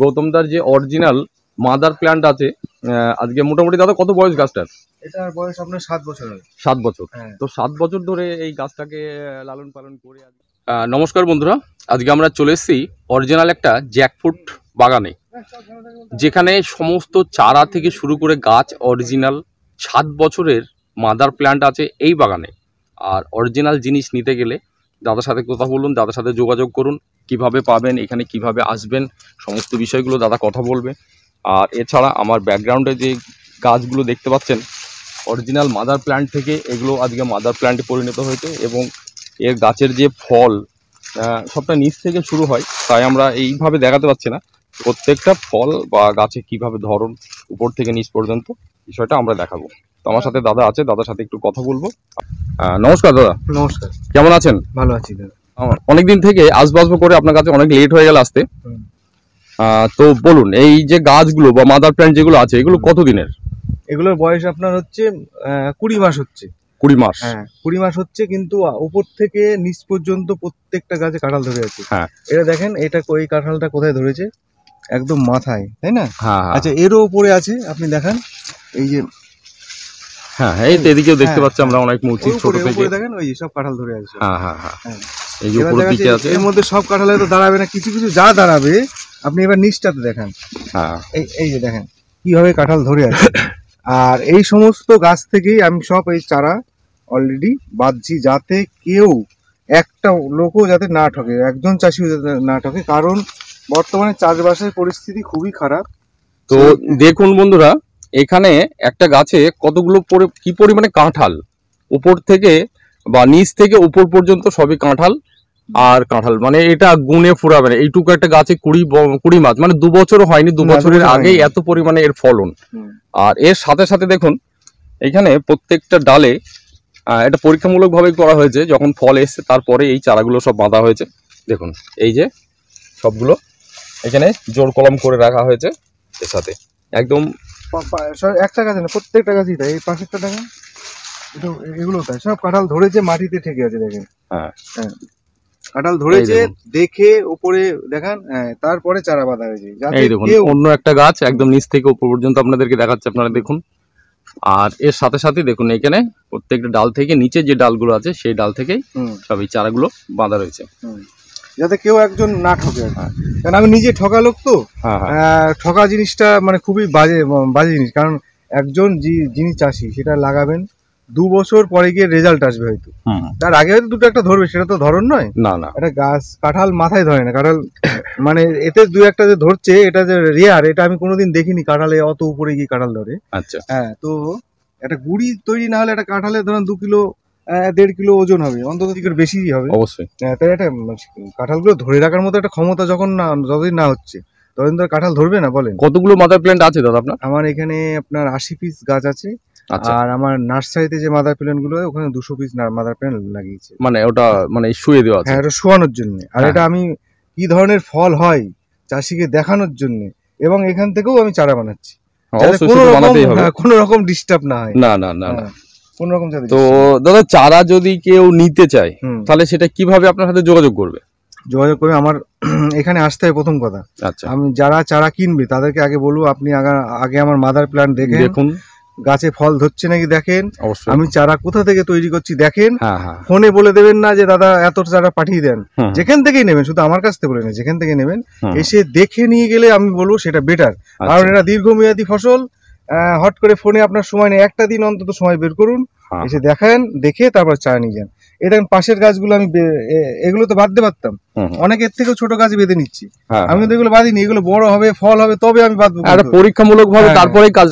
গৌতমদার যে original mother plant আছে আজকে মোটামুটি দাদা কত বয়স গাছটার এটার বয়স আপনার সাত বছর সাত বছর হ্যাঁ। তো সাত বছর ধরে এই গাছটাকে লালন পালন করে নমস্কার বন্ধুরা আজকে আমরা চলে এসেছি অরিজিনাল একটা জ্যাকফুট বাগানে যেখানে সমস্ত চারা থেকে শুরু করে গাছ অরিজিনাল সাত বছরের মাদার প্ল্যান্ট আছে এই বাগানে আর অরিজিনাল জিনিস নিতে গেলে দাদার সাথে কথা বলুন দাদার সাথে যোগাযোগ করুন কিভাবে পাবেন এখানে কিভাবে আসবেন সমস্ত বিষয়গুলো দাদা কথা বলবে আর এছাড়া আমার ব্যাকগ্রাউন্ডে যে গাছগুলো দেখতে পাচ্ছেন অরিজিনাল মাদার প্ল্যান্ট থেকে এগুলো আজকে মাদার প্ল্যান্টে পরিণত হয়েছে এবং এর গাছের যে ফল সবটা নিচ থেকে শুরু হয় তাই আমরা এইভাবে দেখাতে পাচ্ছি না প্রত্যেকটা ফল বা গাছে কিভাবে ধরন উপর থেকে নিচ পর্যন্ত বিষয়টা আমরা দেখাবো তো আমার সাথে দাদা আছে দাদার সাথে একটু কথা বলবো নমস্কার দাদা নমস্কার কেমন আছেন ভালো আছি দাদা অনেকদিন থেকে আসবো করে আপনার কাছে অনেক লেট হয়ে গেল আসতে তো বলুন এই যে গাছগুলো বা মাদার প্ল্যান্ট যেগুলো আছে এগুলো কতদিনের এগুলোর বয়স আপনার হচ্ছে কুড়ি মাস হচ্ছে কুড়ি মাস হ্যাঁ কুড়ি মাস হচ্ছে কিন্তু উপর থেকে নিচ পর্যন্ত প্রত্যেকটা গাছে কাঁঠাল ধরে আছে হ্যাঁ এটা দেখেন এটা ওই কাঁঠালটা কোথায় ধরেছে একদম মাথায় তাই না হ্যাঁ, হ্যাঁ। আচ্ছা এরও উপরে আছে আপনি দেখান এই যে হ্যাঁ, হ্যাঁ এই তো এদিকেও দেখতে হ্যাঁ, পাচ্ছি আমরা হ্যাঁ। অনেক মুচি ছোট থেকে দেখেন ওই সব কাঁঠাল ধরে আছে হ্যাঁ হ্যাঁ হ্যাঁ এই যে উপরের দিকে আছে এর মধ্যে সব কাঁঠালে তো দাঁড়াবে না কিছু কিছু যা দাঁড়াবে আপনি এবার নিচটাতে দেখেন হ্যাঁ এই এই যে দেখেন কিভাবে কাঁঠাল ধরে আছে আর এই সমস্ত গাছ থেকেই আমি সব এই চারা অলরেডি বাঁধছি যাতে কেউ একটা লোকও যাতে না ঠকে একজন চাষিও যাতে না ঠকে কারণ বর্তমানে চাষবাসের পরিস্থিতি খুবই খারাপ তো দেখুন বন্ধুরা এখানে একটা গাছে কতগুলো কি পরিমাণে কাঁঠাল উপর থেকে বা নিচ থেকে উপর পর্যন্ত সবই কাঁঠাল আর কাঁঠাল মানে এটা গুনে ফুরাবে না এইটুকু একটা গাছে কুড়ি কুড়ি মাছ মানে দু বছর হয়নি দু বছরের আগেই এত পরিমাণে এর ফলন আর এর সাথে সাথে দেখুন এখানে প্রত্যেকটা ডালে এটা পরীক্ষামূলকভাবে করা হয়েছে যখন ফল এসছে তারপরে এই চারাগুলো সব বাঁধা হয়েছে দেখুন এই যে সবগুলো এখানে জোর কলম করে রাখা হয়েছে এর সাথে একদম একটা গাছ না প্রত্যেকটা গাছই তাই এই পাশেরটা দেখেন এগুলো তাই সব কাঁঠাল ধরেছে মাটিতে ঠেকে আছে দেখেন হ্যাঁ, হ্যাঁ। কাঁঠাল ধরেছে দেখে উপরে দেখান হ্যাঁ, তারপরে চারা বাঁধা হয়েছে দেখুন অন্য একটা গাছ একদম নিচ থেকে উপর পর্যন্ত আপনাদেরকে দেখাচ্ছে আপনারা দেখুন আর এর সাথে সাথে দেখুন এখানে প্রত্যেকটা ডাল থেকে নিচে যে ডালগুলো আছে সেই ডাল থেকেই সব এই চারাগুলো বাঁধা রয়েছে যাতে কেউ একজন না ঠকে কারণ আমি নিজে ঠকা লোক তো হ্যাঁ, হ্যাঁ। ঠকা জিনিসটা মানে খুবই বাজে বাজে জিনিস কারণ একজন যিনি চাষি সেটা লাগাবেন দু বছর পরে গিয়ে রেজাল্ট আসবে হয়তো তার আগে হয়তো দুটো একটা ধরবে সেটা তো ধরন নয় না না এটা গাছ কাঁঠাল মাথায় ধরে না কাঁঠাল মানে এতে দু একটা যে ধরছে এটা যে রেয়ার এটা আমি কোনোদিন দেখিনি কাঁঠালে অত উপরে গিয়ে কাঁঠাল ধরে আচ্ছা হ্যাঁ তো একটা গুড়ি তৈরি না হলে একটা কাঁঠালে ধরেন দু কিলো দেড় কিলো ওজন হবে অন্তত বেশি হবে অবশ্যই তাই একটা মানে কাঁঠালগুলো ধরে রাখার মতো একটা ক্ষমতা যখন না যতদিন না হচ্ছে ততদিন তো কাঁঠাল ধরবে না বলেন কতগুলো মাদার প্ল্যান্ট আছে দাদা আপনার আমার এখানে আপনার আশি পিস গাছ আছে আচ্ছা। আর আমার নার্সারিতে যে মাদার প্ল্যান্ট গুলো ওখানে দুশো পিস মাদার প্ল্যান্ট লাগিয়েছে মানে ওটা মানে শুয়ে দেওয়া হ্যাঁ ওটা শোয়ানোর জন্য আর হ্যাঁ। এটা আমি কি ধরনের ফল হয় চাষিকে দেখানোর জন্য এবং এখান থেকেও আমি চারা বানাচ্ছি হ্যাঁ, কোন রকম ডিস্টার্ব হ্যাঁ, না হয় না না না কোন রকম চারা তো দাদা চারা যদি কেউ নিতে চায় তাহলে সেটা কিভাবে আপনার সাথে যোগাযোগ করবে যোগাযোগ করে আমার এখানে আসতে হয় প্রথম কথা আচ্ছা আমি যারা চারা কিনবে তাদেরকে আগে বলবো আপনি আগে আমার মাদার প্ল্যান দেখে দেখুন গাছে ফল ধরছে নাকি দেখেন আমি চারা কোথা থেকে তৈরি করছি দেখেন হ্যাঁ, হ্যাঁ। ফোনে বলে দেবেন না যে দাদা এত চারা পাঠিয়ে দেন হ্যাঁ, যেখান থেকেই নেবেন শুধু আমার কাছ থেকে বলে নেই যেখান থেকে নেবেন এসে দেখে নিয়ে গেলে আমি বলবো সেটা বেটার আচ্ছা। কারণ এটা দীর্ঘমেয়াদী ফসল হট করে ফোনে আপনার সময় নেই একটা দিন অন্তত সময় বের করুন হ্যাঁ। এসে দেখেন দেখে তারপর চা নিয়ে যান এই দেখেন পাশের গাছগুলো আমি এগুলো তো বাঁধতে পারতাম অনেক এর থেকেও ছোট গাছ বেঁধে নিচ্ছি হ্যাঁ, হ্যাঁ। আমি কিন্তু এগুলো বাঁধিনি এগুলো বড় হবে ফল হবে তবে আমি বাঁধবো পরীক্ষামূলক ভাবে তারপরেই কাজ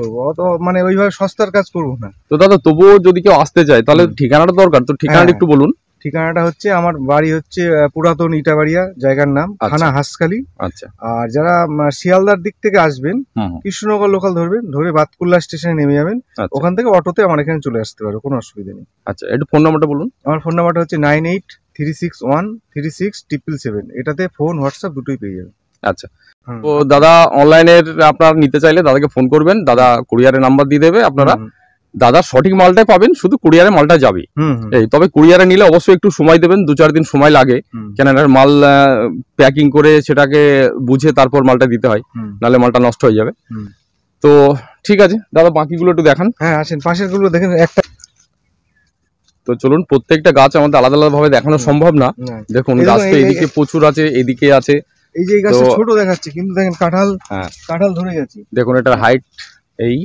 করবো অত মানে ওইভাবে সস্তার কাজ করবো না তো দাদা তবুও যদি কেউ আসতে চায় তাহলে ঠিকানাটা দরকার তো ঠিকানাটা একটু বলুন ঠিকানাটা হচ্ছে আমার বাড়ি হচ্ছে পুরাতন ইটাবাড়িয়া জায়গার নাম আচ্ছা। থানা হাসখালি আচ্ছা আর যারা শিয়ালদার দিক থেকে আসবেন কৃষ্ণনগর লোকাল ধরবেন ধরে বাতকুল্লা স্টেশনে নেমে যাবেন আচ্ছা। ওখান থেকে অটোতে আমার এখানে চলে আসতে পারবে কোনো অসুবিধা নেই আচ্ছা একটু ফোন নাম্বারটা বলুন আমার ফোন নাম্বারটা হচ্ছে nine eight three six one three six triple seven এটাতে ফোন হোয়াটসঅ্যাপ দুটোই পেয়ে যাবেন আচ্ছা তো দাদা অনলাইনের আপনার নিতে চাইলে দাদাকে ফোন করবেন দাদা কুরিয়ারের নাম্বার দিয়ে দেবে আপনারা দাদা সঠিক মালটাই পাবেন শুধু কুরিয়ারে মালটা যাবে এই তবে কুরিয়ারে নিলে অবশ্যই একটু সময় দেবেন দু চার দিন সময় লাগে কেননা মাল প্যাকিং করে সেটাকে বুঝে তারপর মালটা দিতে হয় নাহলে মালটা নষ্ট হয়ে যাবে তো ঠিক আছে দাদা বাকিগুলো একটু দেখান হ্যাঁ আসেন পাশের গুলো দেখেন একটা তো চলুন প্রত্যেকটা গাছ আমাদের আলাদা আলাদা ভাবে দেখানো সম্ভব না দেখুন গাছ তো এদিকে প্রচুর আছে এদিকে আছে এই যে ছোট দেখাচ্ছে কিন্তু দেখেন কাঁঠাল হ্যাঁ। কাঁঠাল ধরে গেছে দেখুন এটার হাইট এই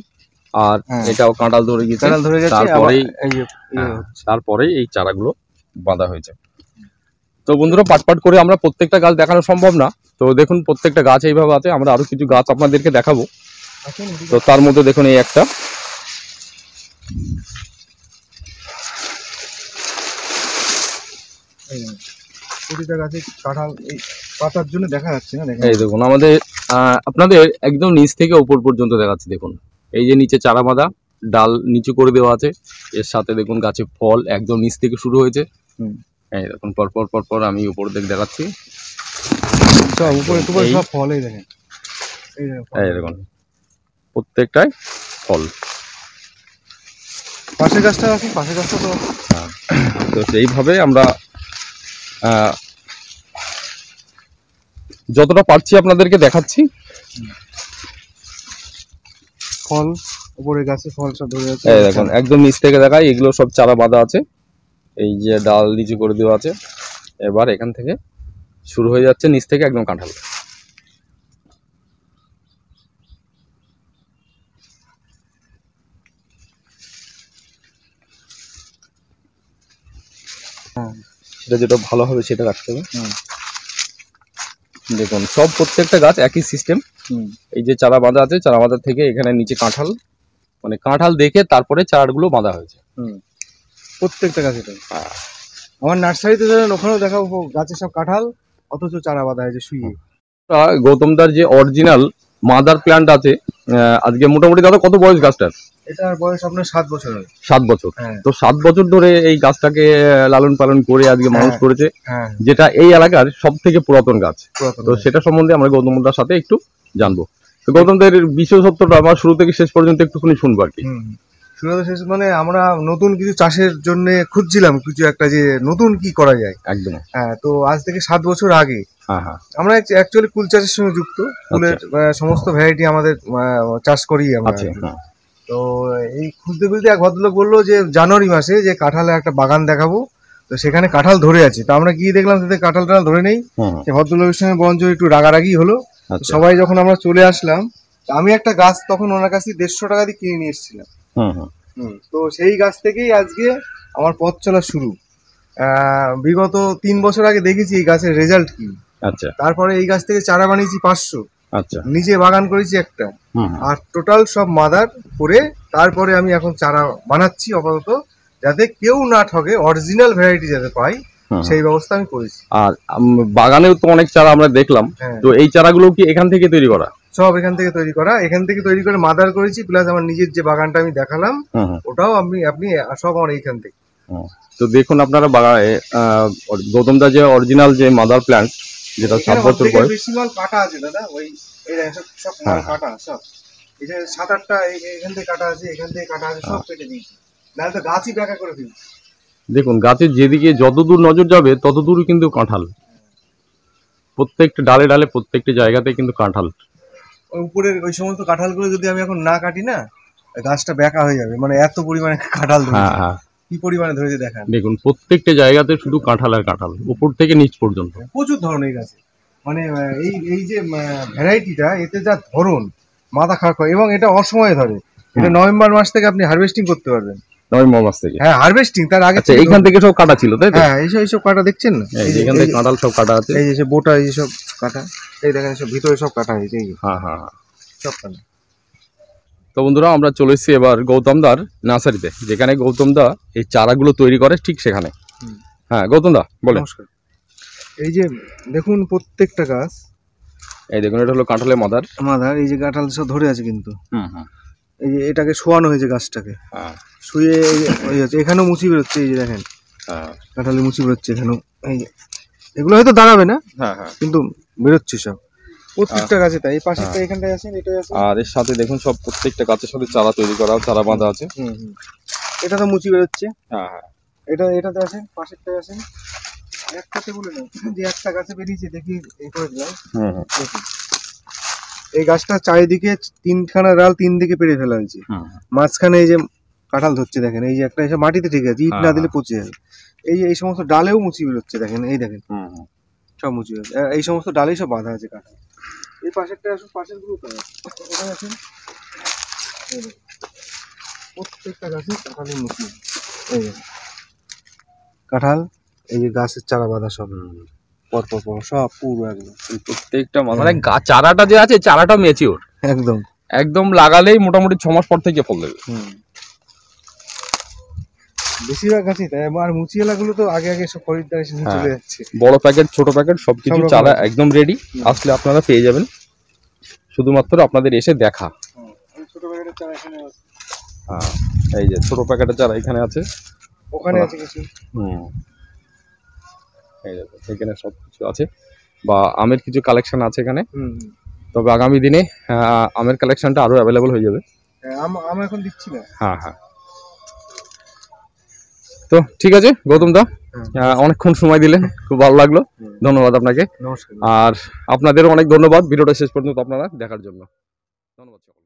আর হ্যাঁ। এটাও কাঁটাল ধরে গিয়েছে তারপরেই হ্যাঁ, তারপরেই এই চারাগুলো বাঁধা হয়েছে তো বন্ধুরা পাটপাট করে আমরা প্রত্যেকটা গাছ দেখানো সম্ভব না তো দেখুন প্রত্যেকটা গাছ এইভাবে আছে আমরা আরও কিছু গাছ আপনাদেরকে দেখাবো তো তার মধ্যে দেখুন এই একটা দেখুন আমাদের আপনাদের একদম নিচ থেকে ওপর পর্যন্ত দেখাচ্ছি দেখুন এই যে নিচে চারা বাঁধা ডাল নিচু করে দেওয়া আছে এর সাথে দেখুন গাছে ফল একদম নিচ থেকে শুরু হয়েছে এই দেখুন পরপর পরপর আমি উপর দিকে দেখাচ্ছি আচ্ছা, প্রত্যেকটাই ফল গাছটা গাছটা হ্যাঁ, তো সেইভাবে আমরা যতটা পারছি আপনাদেরকে দেখাচ্ছি ফল উপরে গাছে ফল সব ধরে আছে এই দেখুন একদম নিচ থেকে দেখাই এগুলো সব চারা বাঁধা আছে এই যে ডাল নিচে করে দেওয়া আছে এবার এখান থেকে শুরু হয়ে যাচ্ছে নিচ থেকে একদম কাঁঠাল সেটা হ্যাঁ। যেটা ভালো হবে সেটা রাখতে হবে দেখুন সব প্রত্যেকটা গাছ একই সিস্টেম এই যে চারা বাঁধা আছে চারা বাঁধা থেকে এখানে নিচে কাঁঠাল মানে কাঁঠাল দেখে তারপরে চারাগুলো বাঁধা হয়েছে প্রত্যেকটা গাছ এটা আমার নার্সারিতে ধরেন ওখানেও দেখা গাছে সব কাঁঠাল অথচ চারা বাঁধা হয়েছে শুয়ে গৌতমদার যে অরিজিনাল মাদার প্ল্যান্ট আছে আজকে মোটামুটি দাদা কত বয়স গাছটার বয়স আপনার সাত বছর সাত বছর হ্যাঁ। তো সাত বছর ধরে এই গাছটাকে লালন পালন করে আজকে মানুষ হ্যাঁ, করেছে হ্যাঁ। যেটা এই এলাকার সব থেকে পুরাতন গাছ তো সেটা সম্বন্ধে আমরা সাথে একটু জানবো তো শুরু থেকে শেষ পর্যন্ত একটুখানি শুনবো আর কি শুরু শেষ মানে আমরা নতুন কিছু চাষের জন্য খুঁজছিলাম কিছু একটা যে নতুন কি করা যায় একদম হ্যাঁ তো আজ থেকে সাত বছর আগে আমরা কুল চাষের সঙ্গে যুক্ত কুলের আচ্ছা। সমস্ত ভ্যারাইটি আমাদের চাষ করি আমরা আচ্ছা, তো এই খুঁজতে খুঁজতে এক ভদ্রলোক বললো যে জানুয়ারি মাসে যে কাঁঠালে একটা বাগান দেখাবো তো সেখানে কাঁঠাল ধরে আছে তো আমরা গিয়ে দেখলাম তাদের কাঁঠাল টাল ধরে নেই যে ভদ্রলোকের সঙ্গে বঞ্চ একটু রাগারাগি হলো আচ্ছা। সবাই যখন আমরা চলে আসলাম আমি একটা গাছ তখন ওনার কাছে দেড়শো টাকা দিয়ে কিনে নিয়ে এসেছিলাম তো সেই গাছ থেকেই আজকে আমার পথ চলা শুরু বিগত তিন বছর আগে দেখেছি এই গাছের রেজাল্ট কি আচ্ছা তারপরে এই গাছ থেকে চারা বানিয়েছি পাঁচশো আচ্ছা নিজে বাগান করেছি একটা আর টোটাল সব মাদার করে তারপরে আমি এখন চারা বানাচ্ছি আপাতত যাতে কেউ না ঠকে অরিজিনাল ভ্যারাইটি যাতে পাই সেই ব্যবস্থা আমি করেছি আর বাগানেও তো অনেক চারা আমরা দেখলাম হ্যাঁ। তো এই চারাগুলো কি এখান থেকে তৈরি করা সব এখান থেকে তৈরি করা এখান থেকে তৈরি করে মাদার করেছি প্লাস আমার নিজের যে বাগানটা আমি দেখালাম ওটাও আমি আপনি সব আমার এইখান থেকে তো দেখুন আপনারা বাগানে গৌতমদা যে অরিজিনাল যে মাদার প্ল্যান্ট যেটা সাত বছর বয়স বেশি মাল কাটা আছে দাদা ওই এই সব সব মাল হ্যাঁ। কাটা সব যে সাত আটটা এখান থেকে কাটা আছে এখান থেকে কাটা আছে সব হ্যাঁ। কেটে দিয়েছি নাহলে তো গাছই ব্যাকা করে ফেলছি দেখুন গাছের যেদিকে যতদূর নজর যাবে ততদূর কিন্তু কাঁঠাল প্রত্যেকটা ডালে ডালে প্রত্যেকটা জায়গাতে কিন্তু কাঁঠাল ওই উপরের ওই সমস্ত কাঁঠালগুলো যদি আমি এখন না কাটি না গাছটা ব্যাকা হয়ে যাবে মানে এত পরিমাণে কাঁঠাল হ্যাঁ হ্যাঁ দেখুন প্রত্যেকটা জায়গাতে শুধু কাঁঠাল আর কাঁঠাল উপর থেকে নিচ পর্যন্ত হ্যাঁ, প্রচুর ধরনের গাছ মানে এই এই যে ভ্যারাইটিটা এতে যা ধরন মাথা খারাপ হয় এবং এটা অসময়ে ধরে এটা নভেম্বর মাস থেকে আপনি হারভেস্টিং করতে পারবেন নভেম্বর মাস থেকে হ্যাঁ হারভেস্টিং তার আগে আচ্ছা এইখান থেকে সব কাটা ছিল তাই হ্যাঁ এইসব এইসব কাটা দেখছেন এইখান থেকে কাঁঠাল সব কাটা এই যে বোটা এইসব কাটা এই দেখেন ভিতরে সব কাটা হয়েছে হ্যাঁ হ্যাঁ, হ্যাঁ। সব কাটা তো বন্ধুরা আমরা চলে এসেছি এবার গৌতমদার নার্সারিতে যেখানে গৌতমদা এই চারাগুলো তৈরি করে ঠিক সেখানে হ্যাঁ গৌতমদা বলে এই যে দেখুন প্রত্যেকটা গাছ এই দেখুন এটা হলো কাঁঠালের মাদার মাদার এই যে কাঁঠাল সব ধরে আছে কিন্তু হুম এই যে এটাকে শোয়ানো হয়েছে গাছটাকে হ্যাঁ শুয়ে ওই এখানেও মুছি বেরোচ্ছে এই যে দেখেন হ্যাঁ কাঁঠালের মুছি বেরোচ্ছে এখানেও এই এগুলো হয়তো দাঁড়াবে না হ্যাঁ হ্যাঁ কিন্তু বেরোচ্ছে সব প্রত্যেকটা গাছে তাই এই পাশেরটা হ্যাঁ। এখানটায় আছে এটাই আছে আর এর সাথে দেখুন সব প্রত্যেকটা গাছের সাথে চারা তৈরি করা চারা বাঁধা আছে হুম হুম এটা তো মুচি বেরোচ্ছে হ্যাঁ হ্যাঁ এটা এটাতে আছে পাশেরটাই আছে একটাতে বলে না যে একটা গাছে বেরিয়েছে দেখি এই করে দিলাম হুম হুম এই গাছটা চারিদিকে তিনখানা ডাল তিন দিকে পেরে ফেলা হয়েছে মাঝখানে এই যে কাঁঠাল ধরছে দেখেন এই যে একটা এসে মাটিতে ঠিক আছে ইট না হ্যাঁ, দিলে হ্যাঁ। পচে যাবে এই যে এই সমস্ত ডালেও মুচি বেরোচ্ছে দেখেন এই দেখেন সব মুচি হয়েছে এই সমস্ত ডালেই সব বাঁধা আছে কাঁটা এই পাশেরটা আসুন পাশের গুলো কাজ এখানে আসুন প্রত্যেকটা গাছে কাঁঠালের মুচি এই কাঁঠাল এই যে গাছের চারা বাঁধা সব পরপর পর পর সব পুরো একদম প্রত্যেকটা হ্যাঁ। মানে চারাটা যে আছে চারাটা মেচিওর একদম একদম লাগালেই মোটামুটি ছ মাস পর থেকে ফল দেবে হুম বেশিরভাগ গাছই তাই আর মুচি তো আগে আগে সব খরিদ্দার এসে হ্যাঁ। চলে যাচ্ছে বড় প্যাকেট ছোট প্যাকেট সব কিছু চারা একদম রেডি আসলে আপনারা পেয়ে যাবেন শুধুমাত্র আপনাদের এসে দেখা হ্যাঁ এই যে ছোট প্যাকেটের চারা এখানে আছে ওখানে আছে কিছু হুম এই এখানে সব কিছু আছে বা আমের কিছু কালেকশন আছে এখানে তবে আগামী দিনে আমের কালেকশনটা আরও অ্যাভেলেবল হয়ে যাবে হ্যাঁ, আম এখন দিচ্ছি না হ্যাঁ হ্যাঁ তো ঠিক আছে গৌতম দা হ্যাঁ। অনেকক্ষণ সময় দিলেন খুব ভালো লাগলো ধন্যবাদ আপনাকে আর আপনাদের অনেক ধন্যবাদ ভিডিওটা শেষ পর্যন্ত আপনারা দেখার জন্য ধন্যবাদ